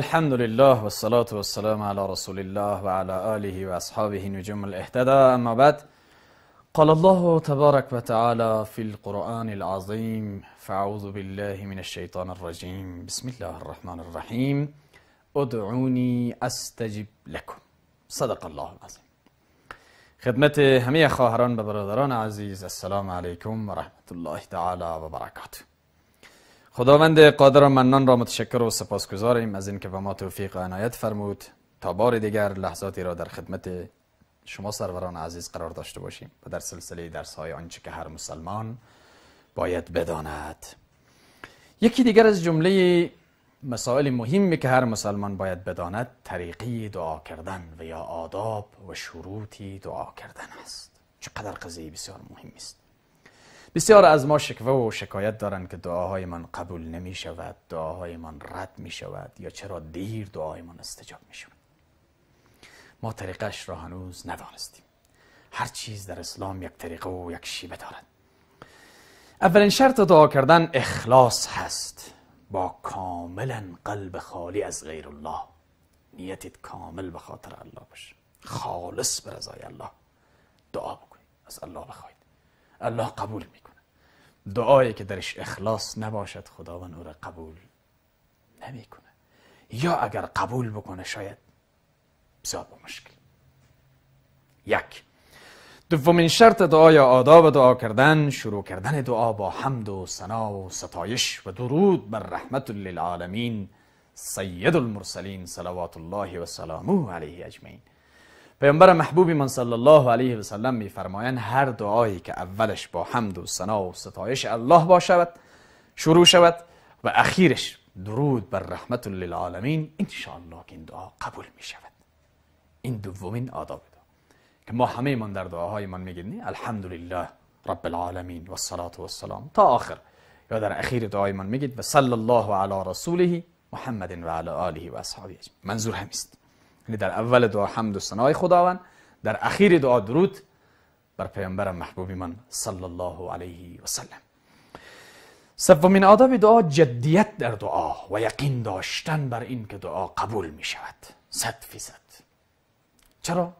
الحمد لله والصلاة والسلام على رسول الله وعلى آله وأصحابه نجوم الاهتداء أما بعد قال الله تبارك وتعالى في القرآن العظيم فأعوذ بالله من الشيطان الرجيم بسم الله الرحمن الرحيم ادعوني أستجب لكم صدق الله العظيم خدمة همية خواهران ببرادران عزيز السلام عليكم ورحمة الله تعالى وبركاته خداوند قادر و منان را متشکر و سپاسگزاریم از اینکه به ما توفیق و عنایت فرمود تا بار دیگر لحظاتی را در خدمت شما سروران عزیز قرار داشته باشیم و در سلسله درس های آنچه که هر مسلمان باید بداند یکی دیگر از جمله مسائل مهمی که هر مسلمان باید بداند طریقی دعا کردن و یا آداب و شروطی دعا کردن است چقدر قضیه بسیار مهمی است بسیار از ما شکوه و شکایت دارند که دعاهای من قبول نمی شود دعاهای من رد می شود یا چرا دیر دعای من استجاب می شود ما طریقش را هنوز ندانستیم هر چیز در اسلام یک طریقه و یک شیبه دارد اولین شرط دعا کردن اخلاص هست با کاملا قلب خالی از غیر الله نیتت کامل به خاطر الله باشه خالص به رضای الله دعا بکنید از الله بخواید الله قبول میکنه دعایی که درش اخلاص نباشد خداوند او را قبول نمیکنه یا اگر قبول بکنه شاید بسیار با مشکل یک دومین شرط دعا یا آداب دعا کردن شروع کردن دعا با حمد و سنا و ستایش و درود بر رحمت للعالمین سید المرسلین صلوات الله و سلامه علیه اجمعین پیامبر محبوبی من صلی الله علیه و سلم میفرمایند هر دعایی که اولش با حمد و سنا و ستایش الله باشد شروع شود و اخیرش درود بر رحمت للعالمین ان الله که این دعا قبول می شود این دومین آداب دعا که ما همه من در دعاهای من الحمد الحمدلله رب العالمین و الصلاة و تا آخر یا در اخیر دعای من میگید و صلی الله علی رسوله محمد و علی آله و اصحابه منظور همیست یعنی در اول دعا حمد و ثنای خداوند در اخیر دعا درود بر پیامبر محبوب من صلی الله علیه و سلم سومین آداب دعا جدیت در دعا و یقین داشتن بر این که دعا قبول می شود صد فیصد چرا؟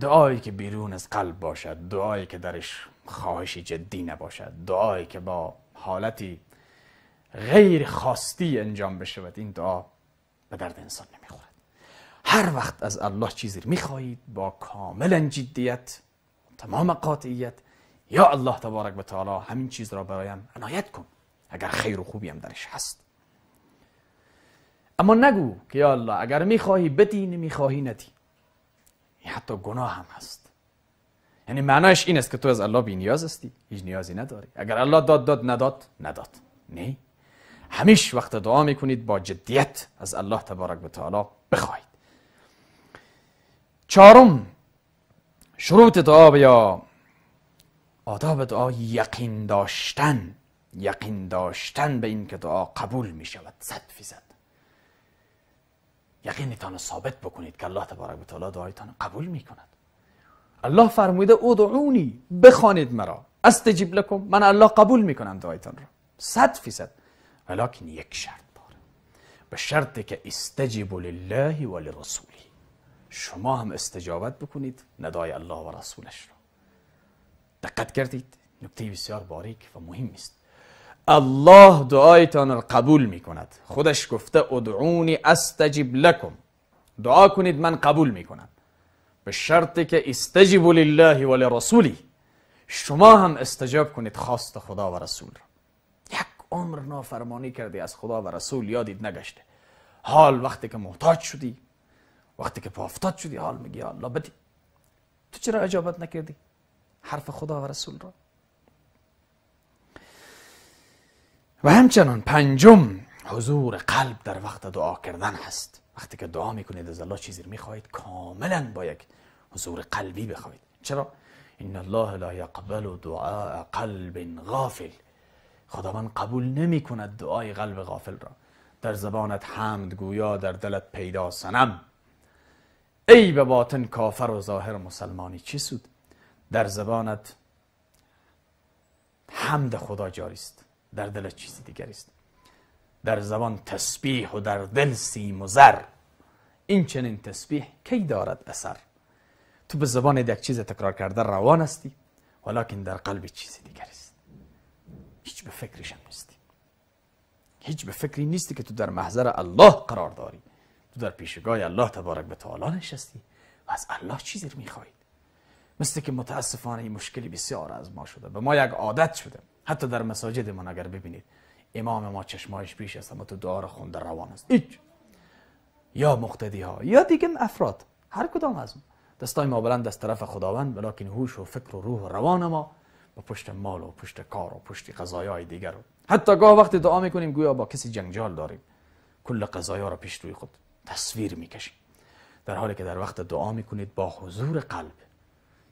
دعایی که بیرون از قلب باشد دعایی که درش خواهشی جدی نباشد دعایی که با حالتی غیر خواستی انجام بشود این دعا به درد انسان نمیخورد هر وقت از الله چیزی میخواهید با کاملا جدیت تمام قاطعیت یا الله تبارک و تعالی همین چیز را برایم عنایت کن اگر خیر و خوبی هم درش هست اما نگو که یا الله اگر میخواهی بدی نمیخواهی ندی این حتی گناه هم هست یعنی معنایش این است که تو از الله بی نیاز هستی هیچ نیازی نداری اگر الله داد داد نداد نداد نه همیش وقت دعا میکنید با جدیت از الله تبارک و تعالی بخواید چارم شروط دعا بیا آداب دعا یقین داشتن یقین داشتن به این که دعا قبول می شود صد فیصد یقینتان ثابت بکنید که الله تبارک و تعالی دعایتان قبول میکند کند الله فرموده ادعونی بخوانید مرا استجیب لکم من الله قبول میکنم کنم دعایتان را صد فیصد ولیکن یک شرط داره به شرطی که استجیب لله و لرسول شما هم استجابت بکنید ندای الله و رسولش را دقت کردید نکته بسیار باریک و مهم است الله دعایتان را قبول می کند خودش گفته ادعونی استجیب لکم دعا کنید من قبول می کنم به شرطی که استجیب لله و لرسولی شما هم استجاب کنید خواست خدا و رسول را یک عمر نافرمانی کردی از خدا و رسول یادید نگشته حال وقتی که محتاج شدی وقتی که پافتاد شدی حال میگی الله بدی تو چرا اجابت نکردی حرف خدا و رسول را و همچنان پنجم حضور قلب در وقت دعا کردن هست وقتی که دعا میکنید از الله چیزی رو میخواهید کاملا با یک حضور قلبی بخواید چرا ان الله لا یقبل دعاء قلب غافل خداوند قبول نمیکند دعای قلب غافل را در زبانت حمد گویا در دلت پیدا سنم ای به باطن کافر و ظاهر مسلمانی چه سود در زبانت حمد خدا جاری است در دل چیزی دیگر است در زبان تسبیح و در دل سیم زر این چنین تسبیح کی دارد اثر تو به زبان یک چیز تکرار کرده روان هستی ولیکن در قلب چیزی دیگر است هیچ به فکرش هم نیستی هیچ به فکری نیستی که تو در محضر الله قرار داری در پیشگاه الله تبارک به تعالی نشستی و از الله چیزی رو میخواهید مثل که متاسفانه این مشکلی بسیار از ما شده به ما یک عادت شده حتی در مساجد ما اگر ببینید امام ما چشمایش پیش است اما تو دعا رو خونده روان است هیچ یا مختدی ها یا دیگه افراد هر کدام از ما دستای ما بلند از طرف خداوند بلکه هوش و فکر و روح و روان ما با پشت مال و پشت کار و پشت قضایای دیگر رو حتی گاه وقتی دعا میکنیم گویا با کسی جنجال داریم کل قضایا رو پیش روی خود تصویر میکشی. در حالی که در وقت دعا میکنید با حضور قلب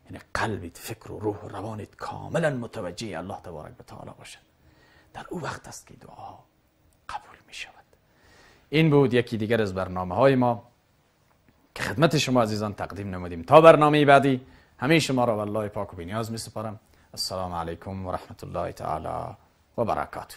یعنی قلبت فکر و روح و کاملا متوجه الله تبارک و تعالی باشد در او وقت است که دعا قبول میشود. این بود یکی دیگر از برنامه های ما که خدمت شما عزیزان تقدیم نمودیم تا برنامه بعدی همه شما را والله پاک و بینیاز می السلام علیکم و رحمت الله تعالی و برکاته